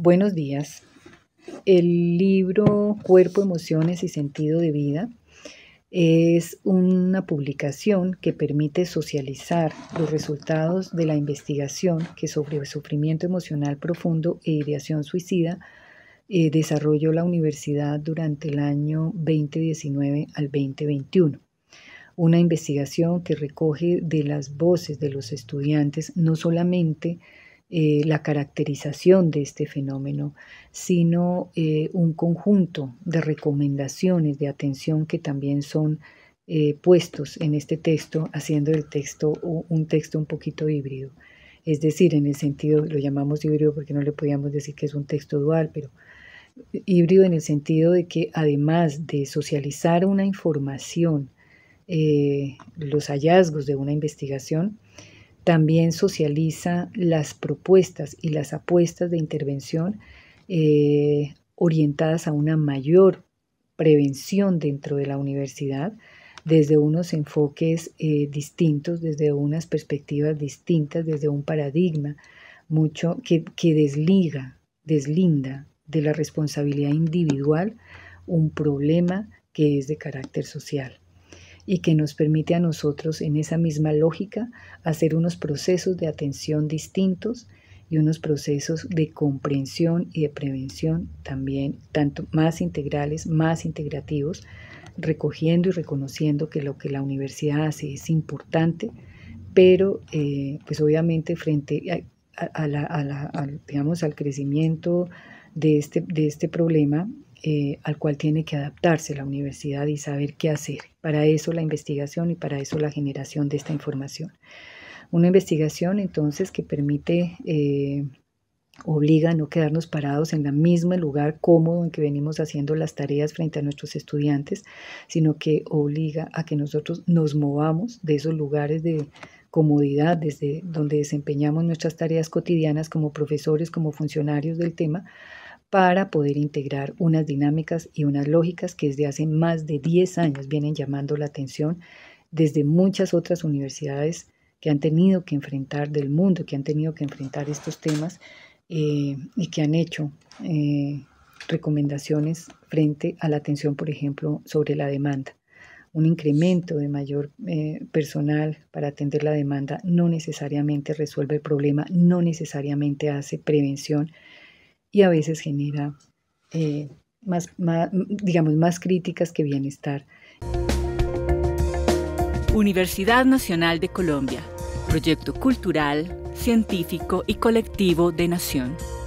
Buenos días. El libro Cuerpo, Emociones y Sentido de Vida es una publicación que permite socializar los resultados de la investigación que sobre sufrimiento emocional profundo e ideación suicida eh, desarrolló la universidad durante el año 2019 al 2021 una investigación que recoge de las voces de los estudiantes no solamente eh, la caracterización de este fenómeno, sino eh, un conjunto de recomendaciones de atención que también son eh, puestos en este texto, haciendo el texto un texto un poquito híbrido. Es decir, en el sentido, lo llamamos híbrido porque no le podíamos decir que es un texto dual, pero híbrido en el sentido de que además de socializar una información, los hallazgos de una investigación, también socializa las propuestas y las apuestas de intervención eh, orientadas a una mayor prevención dentro de la universidad desde unos enfoques eh, distintos, desde unas perspectivas distintas, desde un paradigma mucho que desliga, deslinda de la responsabilidad individual un problema que es de carácter social y que nos permite a nosotros en esa misma lógica hacer unos procesos de atención distintos y unos procesos de comprensión y de prevención también, tanto más integrales, más integrativos, recogiendo y reconociendo que lo que la universidad hace es importante, pero eh, pues obviamente frente a, al, digamos, al crecimiento de este, de este problema eh, al cual tiene que adaptarse la universidad y saber qué hacer. Para eso la investigación y para eso la generación de esta información. Una investigación entonces que permite, eh, obliga a no quedarnos parados en el mismo lugar cómodo en que venimos haciendo las tareas frente a nuestros estudiantes, sino que obliga a que nosotros nos movamos de esos lugares de, comodidad desde donde desempeñamos nuestras tareas cotidianas como profesores, como funcionarios del tema, para poder integrar unas dinámicas y unas lógicas que desde hace más de 10 años vienen llamando la atención desde muchas otras universidades que han tenido que enfrentar del mundo, que han tenido que enfrentar estos temas eh, y que han hecho eh, recomendaciones frente a la atención, por ejemplo, sobre la demanda. Un incremento de mayor eh, personal para atender la demanda no necesariamente resuelve el problema, no necesariamente hace prevención y a veces genera eh, más, más críticas que bienestar. Universidad Nacional de Colombia, proyecto cultural, científico y colectivo de Nación.